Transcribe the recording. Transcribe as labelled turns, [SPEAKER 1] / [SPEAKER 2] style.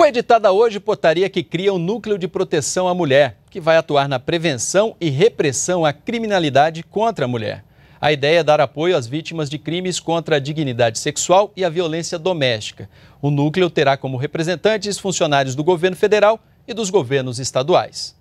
[SPEAKER 1] Foi editada hoje portaria que cria o um Núcleo de Proteção à Mulher, que vai atuar na prevenção e repressão à criminalidade contra a mulher. A ideia é dar apoio às vítimas de crimes contra a dignidade sexual e a violência doméstica. O núcleo terá como representantes funcionários do governo federal e dos governos estaduais.